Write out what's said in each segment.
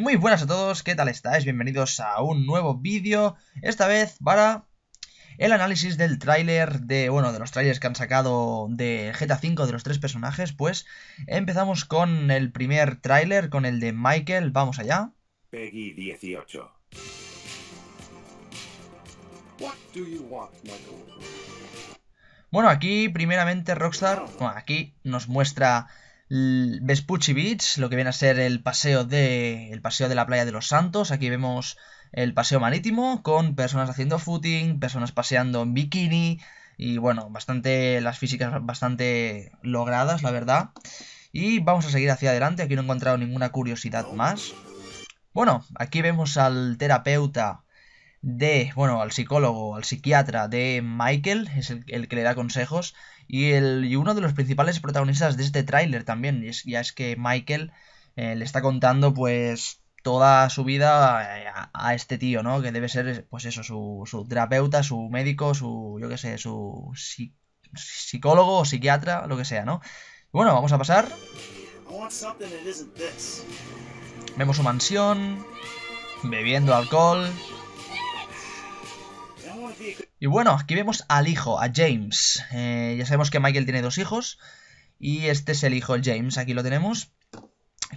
Muy buenas a todos, ¿qué tal estáis? Bienvenidos a un nuevo vídeo, esta vez para el análisis del tráiler de, bueno, de los trailers que han sacado de GTA V de los tres personajes, pues empezamos con el primer tráiler, con el de Michael, vamos allá. Peggy 18. do Michael? Bueno, aquí primeramente Rockstar, bueno, aquí nos muestra Vespucci Beach, lo que viene a ser el paseo de, el paseo de la playa de los Santos. Aquí vemos el paseo marítimo con personas haciendo footing, personas paseando en bikini y bueno, bastante las físicas bastante logradas, la verdad. Y vamos a seguir hacia adelante, aquí no he encontrado ninguna curiosidad más. Bueno, aquí vemos al terapeuta de, bueno, al psicólogo, al psiquiatra de Michael, es el, que le da consejos, y, el, uno de los principales protagonistas de este tráiler también, es, ya es que Michael eh, le está contando pues toda su vida eh, a, este tío, ¿no? Que debe ser, pues eso, su, terapeuta, su médico, su, yo qué sé, su psicólogo o psiquiatra, lo que sea, ¿no? Bueno, vamos a pasar. Vemos su mansión, bebiendo alcohol, y bueno, aquí vemos al hijo, a James. Eh, ya sabemos que Michael tiene dos hijos. Y este es el hijo, el James. Aquí lo tenemos.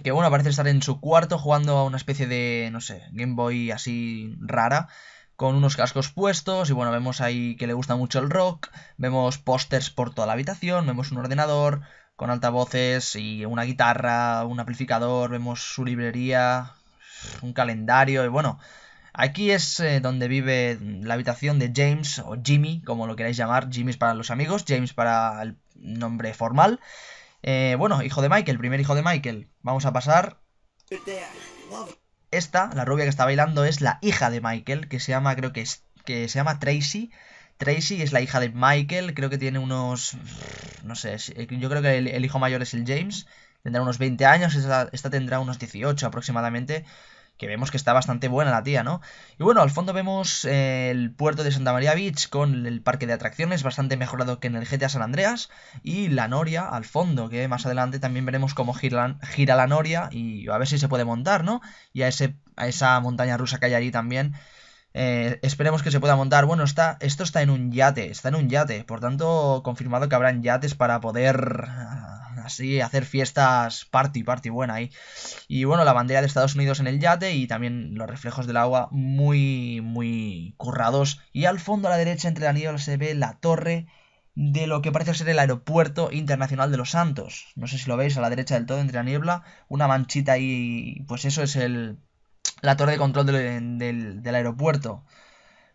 Que bueno, parece estar en su cuarto jugando a una especie de, no sé, Game Boy así rara. Con unos cascos puestos. Y bueno, vemos ahí que le gusta mucho el rock. Vemos pósters por toda la habitación. Vemos un ordenador con altavoces y una guitarra, un amplificador. Vemos su librería, un calendario. Y bueno, Aquí es eh, donde vive la habitación de James o Jimmy, como lo queráis llamar. Jimmy es para los amigos, James para el nombre formal. Eh, bueno, hijo de Michael, primer hijo de Michael. Vamos a pasar. Esta, la rubia que está bailando, es la hija de Michael, que se llama, creo que, es, que se llama Tracy. Tracy es la hija de Michael, creo que tiene unos... No sé, eh, yo creo que el, hijo mayor es el James, tendrá unos 20 años, esta, esta tendrá unos 18 aproximadamente que vemos que está bastante buena la tía, ¿no? Y bueno, al fondo vemos eh, el puerto de Santa María Beach con el parque de atracciones bastante mejorado que en el GTA San Andreas y la noria al fondo, que más adelante también veremos cómo gira, gira la noria y a ver si se puede montar, ¿no? Y a, ese, a esa montaña rusa que hay allí también. Eh, esperemos que se pueda montar. Bueno, está, esto está en un yate, está en un yate. Por tanto, confirmado que habrán yates para poder ah, Así, hacer fiestas party, party buena ahí. Y bueno, la bandera de Estados Unidos en el yate y también los reflejos del agua muy, muy currados. Y al fondo a la derecha, entre la niebla, se ve la torre de lo que parece ser el aeropuerto internacional de Los Santos. No sé si lo veis a la derecha del todo, entre la niebla, una manchita ahí, pues eso es el, la torre de control del aeropuerto.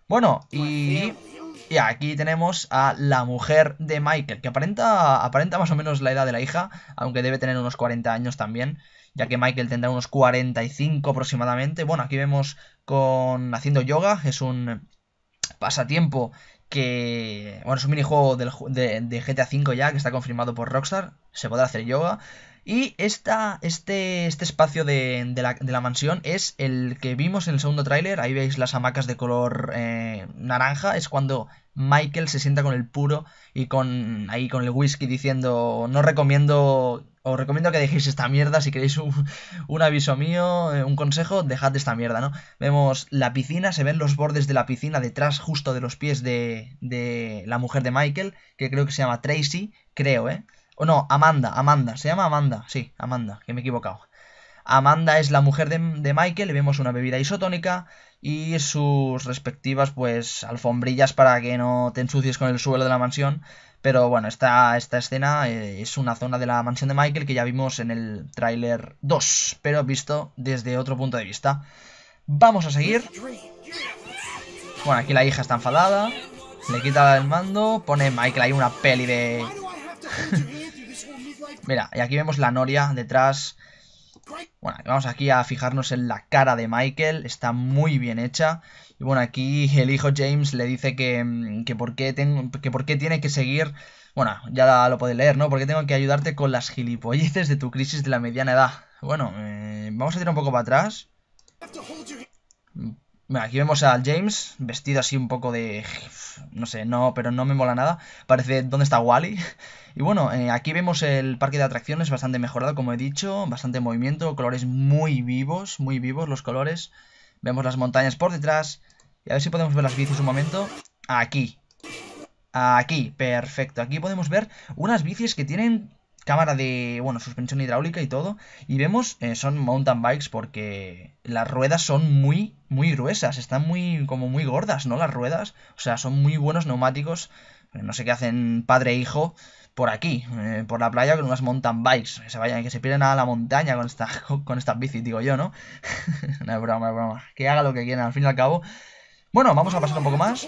Bueno, y... Pues y aquí tenemos a la mujer de Michael, que aparenta, aparenta más o menos la edad de la hija, aunque debe tener unos 40 años también, ya que Michael tendrá unos 45 aproximadamente. Bueno, aquí vemos con haciendo yoga, es un pasatiempo que... Bueno, es un minijuego de, de GTA V ya, que está confirmado por Rockstar, se podrá hacer yoga. Y este, este espacio de, la, mansión es el que vimos en el segundo tráiler. Ahí veis las hamacas de color eh, naranja. Es cuando Michael se sienta con el puro y con ahí con el whisky diciendo no recomiendo os recomiendo que dejéis esta mierda si queréis un, aviso mío, eh, un consejo, dejad esta mierda, ¿no? Vemos la piscina, se ven los bordes de la piscina detrás justo de los pies de, de la mujer de Michael, que creo que se llama Tracy, creo, ¿eh? O no, Amanda, Amanda, se llama Amanda, sí, Amanda, que me he equivocado. Amanda es la mujer de, Michael, le vemos una bebida isotónica y sus respectivas, pues, alfombrillas para que no te ensucies con el suelo de la mansión. Pero bueno, esta, esta escena eh, es una zona de la mansión de Michael que ya vimos en el tráiler 2, pero visto desde otro punto de vista. Vamos a seguir. Bueno, aquí la hija está enfadada. Le quita el mando. Pone Michael ahí una peli de... Mira, y aquí vemos la noria detrás. Bueno, vamos aquí a fijarnos en la cara de Michael, está muy bien hecha. Y bueno, aquí el hijo James le dice que, mm, que, por, qué tengo, que tiene que seguir... Bueno, ya lo podéis leer, ¿no? Porque tengo que ayudarte con las gilipolleces de tu crisis de la mediana edad. Bueno, eh, vamos a tirar un poco para atrás. Mira, aquí vemos al James, vestido así un poco de no sé, no, pero no me mola nada. Parece dónde está Wally. Y bueno, eh, aquí vemos el parque de atracciones bastante mejorado, como he dicho, bastante movimiento, colores muy vivos, muy vivos los colores. Vemos las montañas por detrás. Y a ver si podemos ver las bicis un momento. Aquí. Aquí, perfecto. Aquí podemos ver unas bicis que tienen cámara de, bueno, suspensión hidráulica y todo. Y vemos, eh, son mountain bikes porque las ruedas son muy, muy gruesas, están muy, como muy gordas, ¿no? Las ruedas, o sea, son muy buenos neumáticos. Eh, no sé qué hacen padre e hijo por aquí, eh, por la playa con unas mountain bikes. Que se vayan, que se pierden a la montaña con, con estas bicis, digo yo, ¿no? no broma, es broma. Que haga lo que quieran, al fin y al cabo. Bueno, vamos a pasar un poco más.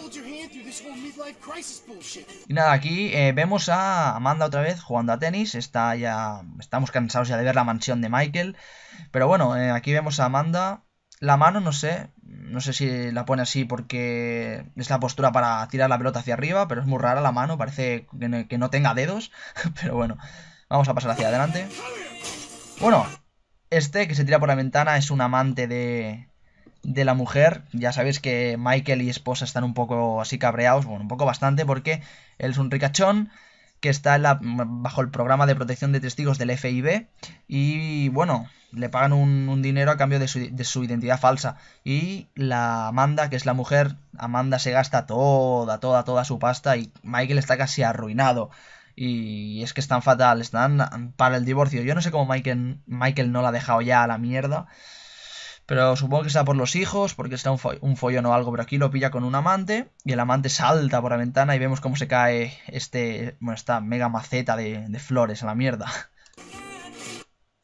Y nada, aquí eh, vemos a Amanda otra vez jugando a tenis. Está ya. Estamos cansados ya de ver la mansión de Michael. Pero bueno, eh, aquí vemos a Amanda. La mano, no sé. No sé si la pone así porque es la postura para tirar la pelota hacia arriba, pero es muy rara la mano. Parece que no tenga dedos. Pero bueno, vamos a pasar hacia adelante. Bueno, este que se tira por la ventana es un amante de, de la mujer. Ya sabéis que Michael y esposa están un poco así cabreados, bueno, un poco bastante, porque él es un ricachón que está bajo el programa de protección de testigos del FIB y bueno, le pagan un, dinero a cambio de su, identidad falsa. Y la Amanda, que es la mujer, Amanda se gasta toda, toda, toda su pasta y Michael está casi arruinado. Y es que están fatal, están para el divorcio. Yo no sé cómo Michael, Michael no la ha dejado ya a la mierda. Pero supongo que sea por los hijos, porque está un, follón o algo. Pero aquí lo pilla con un amante. Y el amante salta por la ventana y vemos cómo se cae este, bueno, esta mega maceta de, flores a la mierda.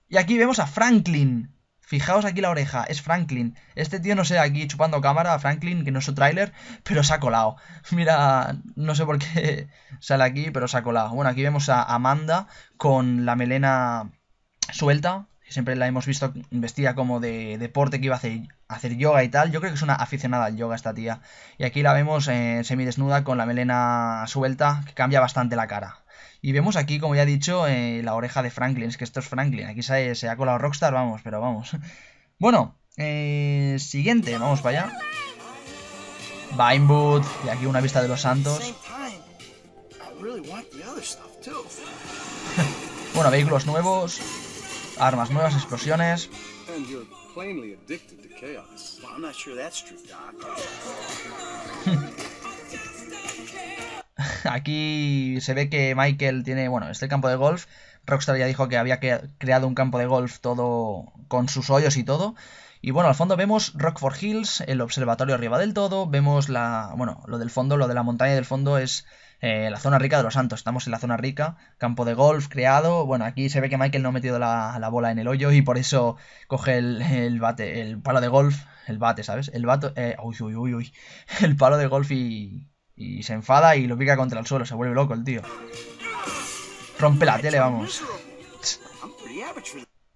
Y aquí vemos a Franklin. Fijaos aquí la oreja, es Franklin. Este tío, no sé, aquí chupando cámara Franklin, que no es su tráiler, pero se ha colado. Mira, no sé por qué sale aquí, pero se ha colado. Bueno, aquí vemos a Amanda con la melena suelta, siempre la hemos visto vestida como de deporte, que iba a hacer, yoga y tal. Yo creo que es una aficionada al yoga esta tía. Y aquí la vemos eh, semidesnuda con la melena suelta, que cambia bastante la cara. Y vemos aquí, como ya he dicho, eh, la oreja de Franklin. Es que esto es Franklin. Aquí se, ha colado Rockstar, vamos, pero vamos. Bueno, eh, siguiente, vamos para allá. Vinewood, y aquí una vista de los santos. bueno, vehículos nuevos armas nuevas, explosiones. Aquí se ve que Michael tiene, bueno, este campo de golf. Rockstar ya dijo que había creado un campo de golf todo con sus hoyos y todo. Y bueno, al fondo vemos Rockford Hills, el observatorio arriba del todo, vemos la... bueno, lo del fondo, lo de la montaña del fondo es eh, la zona rica de los Santos, estamos en la zona rica, campo de golf creado, bueno, aquí se ve que Michael no ha metido la, bola en el hoyo y por eso coge el, bate, el palo de golf, el bate, ¿sabes? El bate... Eh, uy, uy, uy, uy, el palo de golf y, y se enfada y lo pica contra el suelo, se vuelve loco el tío. Rompe la tele, vamos.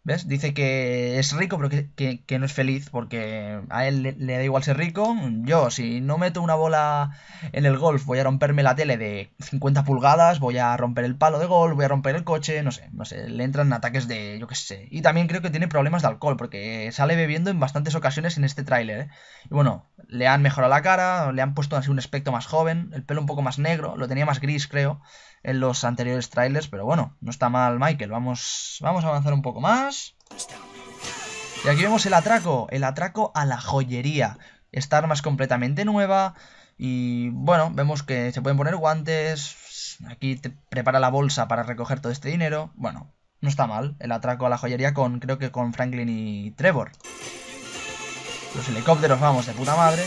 ¿Ves? Dice que es rico, pero que, no es feliz porque a él le, da igual ser rico. Yo, si no meto una bola en el golf, voy a romperme la tele de 50 pulgadas, voy a romper el palo de golf, voy a romper el coche, no sé, no sé, le entran ataques de, yo qué sé. Y también creo que tiene problemas de alcohol porque sale bebiendo en bastantes ocasiones en este tráiler. ¿eh? Y bueno, le han mejorado la cara, le han puesto así un aspecto más joven, el pelo un poco más negro, lo tenía más gris, creo en los anteriores trailers, pero bueno, no está mal Michael, vamos, vamos a avanzar un poco más. Y aquí vemos el atraco, el atraco a la joyería. Esta arma es completamente nueva y bueno, vemos que se pueden poner guantes, aquí te prepara la bolsa para recoger todo este dinero. Bueno, no está mal el atraco a la joyería con creo que con Franklin y Trevor. Los helicópteros, vamos, de puta madre.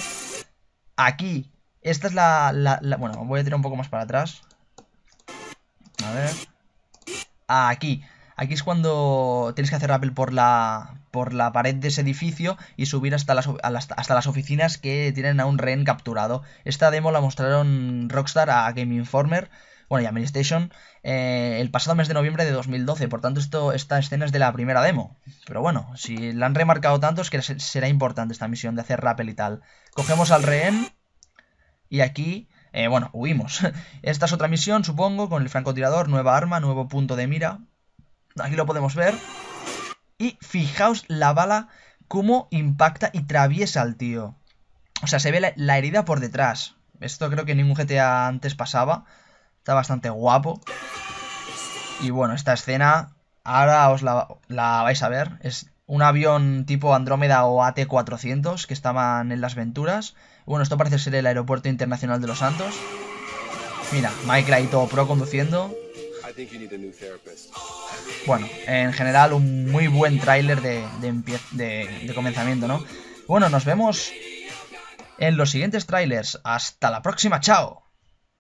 Aquí, esta es la bueno, voy a tirar un poco más para atrás a ver. Ah, aquí. Aquí es cuando tienes que hacer rappel por la, por la pared de ese edificio y subir hasta las, hasta las oficinas que tienen a un rehén capturado. Esta demo la mostraron Rockstar a Game Informer, bueno, y a Station, eh, el pasado mes de noviembre de 2012. Por tanto, esto, esta escena es de la primera demo. Pero bueno, si la han remarcado tanto es que será importante esta misión de hacer rappel y tal. Cogemos al rehén y aquí eh, bueno, huimos. Esta es otra misión, supongo, con el francotirador, nueva arma, nuevo punto de mira. Aquí lo podemos ver. Y fijaos la bala cómo impacta y traviesa al tío. O sea, se ve la, herida por detrás. Esto creo que ningún GTA antes pasaba. Está bastante guapo. Y bueno, esta escena ahora os la, la vais a ver. Es un avión tipo Andrómeda o AT-400 que estaban en las Venturas. Bueno, esto parece ser el Aeropuerto Internacional de Los Santos. Mira, Mike y todo pro conduciendo. Bueno, en general un muy buen tráiler de, de comenzamiento, ¿no? Bueno, nos vemos en los siguientes trailers. Hasta la próxima, chao.